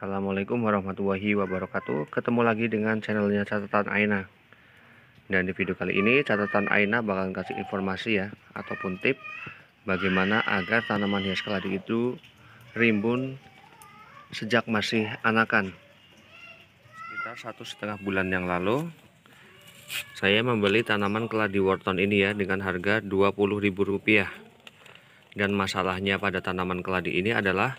Assalamualaikum warahmatullahi wabarakatuh Ketemu lagi dengan channelnya Catatan Aina Dan di video kali ini Catatan Aina bakal kasih informasi ya Ataupun tip Bagaimana agar tanaman hias keladi itu Rimbun Sejak masih anakan Kita satu setengah bulan yang lalu Saya membeli tanaman keladi worton ini ya Dengan harga Rp20.000 Dan masalahnya pada tanaman keladi ini adalah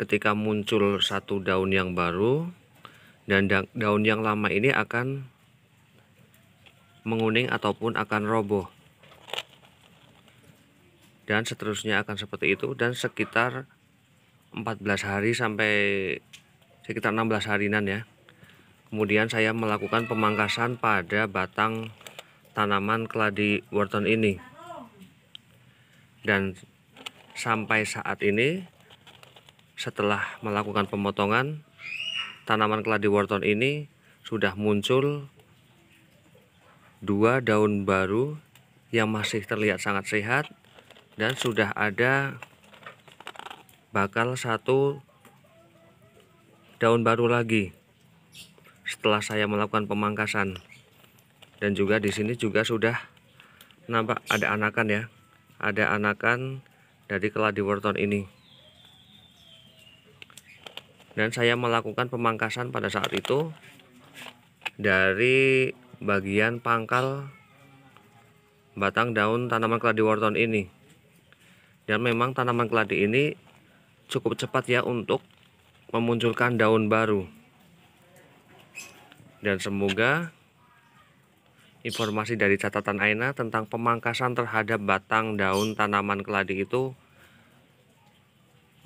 ketika muncul satu daun yang baru dan daun yang lama ini akan menguning ataupun akan roboh dan seterusnya akan seperti itu dan sekitar 14 hari sampai sekitar 16 harinan ya kemudian saya melakukan pemangkasan pada batang tanaman keladi wortel ini dan sampai saat ini setelah melakukan pemotongan tanaman keladi wortel ini sudah muncul dua daun baru yang masih terlihat sangat sehat dan sudah ada bakal satu daun baru lagi setelah saya melakukan pemangkasan dan juga di sini juga sudah nampak ada anakan ya ada anakan dari keladi wortel ini dan saya melakukan pemangkasan pada saat itu dari bagian pangkal batang daun tanaman keladi wortel ini dan memang tanaman keladi ini cukup cepat ya untuk memunculkan daun baru dan semoga informasi dari catatan Aina tentang pemangkasan terhadap batang daun tanaman keladi itu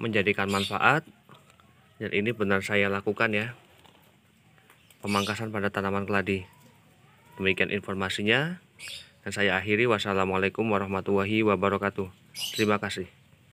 menjadikan manfaat dan ini benar saya lakukan ya pemangkasan pada tanaman keladi demikian informasinya dan saya akhiri wassalamualaikum warahmatullahi wabarakatuh terima kasih